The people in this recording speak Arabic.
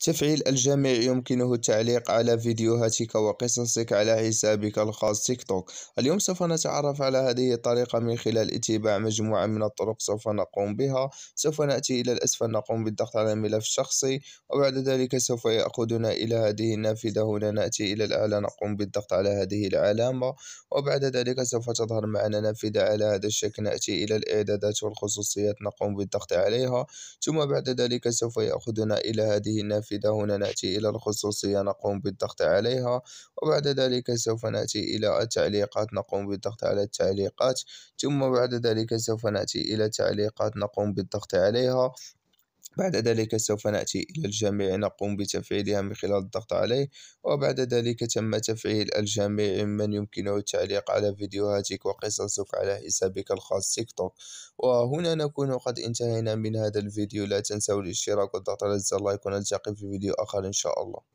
تفعيل الجميع يمكنه التعليق على فيديوهاتك وقصصك على حسابك الخاص تيك توك اليوم سوف نتعرف على هذه الطريقة من خلال اتباع مجموعة من الطرق سوف نقوم بها سوف نأتي إلى الأسفل نقوم بالضغط على ملف شخصي وبعد ذلك سوف يأخذنا إلى هذه النافذة هنا نأتي إلى الأعلى نقوم بالضغط على هذه العلامة وبعد ذلك سوف تظهر معنا نافذة على هذا الشكل نأتي إلى الإعدادات والخصوصيات نقوم بالضغط عليها ثم بعد ذلك سوف يأخذنا إلى هذه النافذة هنا نأتي إلى الخصوصية نقوم بالضغط عليها وبعد ذلك سوف نأتي إلى التعليقات نقوم بالضغط على التعليقات ثم بعد ذلك سوف نأتي إلى تعليقات نقوم بالضغط عليها بعد ذلك سوف نأتي إلى الجميع نقوم بتفعيلها من خلال الضغط عليه وبعد ذلك تم تفعيل الجميع من يمكنه التعليق على فيديوهاتك وقصصك على حسابك الخاص تيك توك وهنا نكون قد انتهينا من هذا الفيديو لا تنسوا الاشتراك والضغط على زر لايك ونلتقي في فيديو آخر إن شاء الله